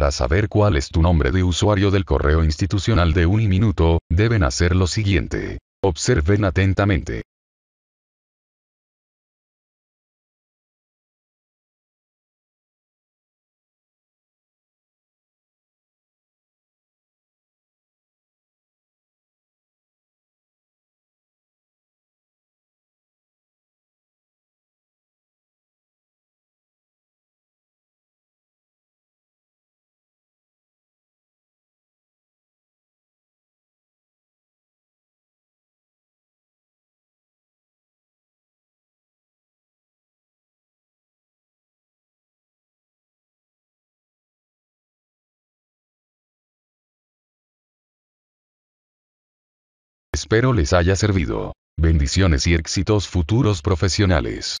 para saber cuál es tu nombre de usuario del correo institucional de Uniminuto, deben hacer lo siguiente. Observen atentamente. Espero les haya servido. Bendiciones y éxitos futuros profesionales.